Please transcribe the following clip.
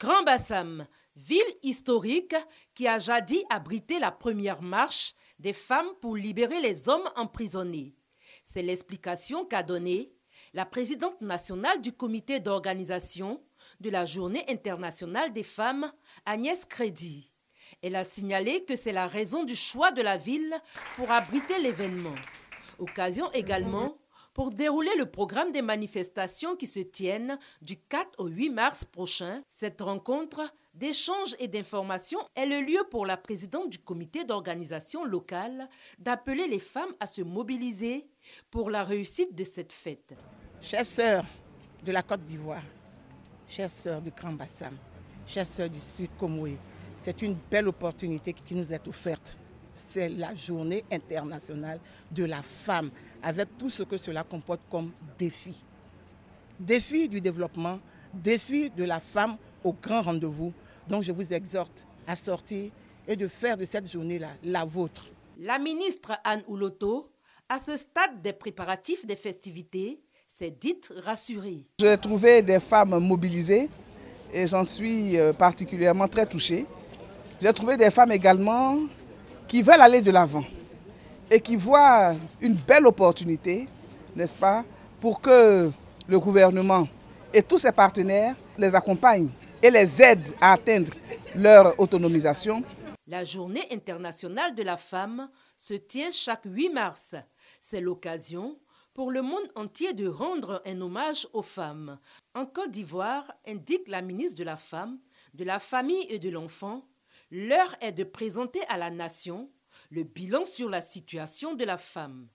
Grand Bassam, ville historique qui a jadis abrité la première marche des femmes pour libérer les hommes emprisonnés. C'est l'explication qu'a donnée la présidente nationale du comité d'organisation de la Journée internationale des femmes, Agnès Crédit. Elle a signalé que c'est la raison du choix de la ville pour abriter l'événement. Occasion également pour dérouler le programme des manifestations qui se tiennent du 4 au 8 mars prochain. Cette rencontre d'échange et d'information est le lieu pour la présidente du comité d'organisation locale d'appeler les femmes à se mobiliser pour la réussite de cette fête. Chères sœurs de la Côte d'Ivoire, chères sœurs du Grand Bassam, chères sœurs du Sud Comoué, c'est une belle opportunité qui nous est offerte c'est la journée internationale de la femme, avec tout ce que cela comporte comme défi. Défi du développement, défi de la femme au grand rendez-vous. Donc je vous exhorte à sortir et de faire de cette journée-là la vôtre. La ministre Anne Ouloto, à ce stade des préparatifs des festivités, s'est dite rassurée. J'ai trouvé des femmes mobilisées et j'en suis euh, particulièrement très touchée. J'ai trouvé des femmes également qui veulent aller de l'avant et qui voient une belle opportunité, n'est-ce pas, pour que le gouvernement et tous ses partenaires les accompagnent et les aident à atteindre leur autonomisation. La journée internationale de la femme se tient chaque 8 mars. C'est l'occasion pour le monde entier de rendre un hommage aux femmes. En Côte d'Ivoire, indique la ministre de la Femme, de la Famille et de l'Enfant, L'heure est de présenter à la nation le bilan sur la situation de la femme.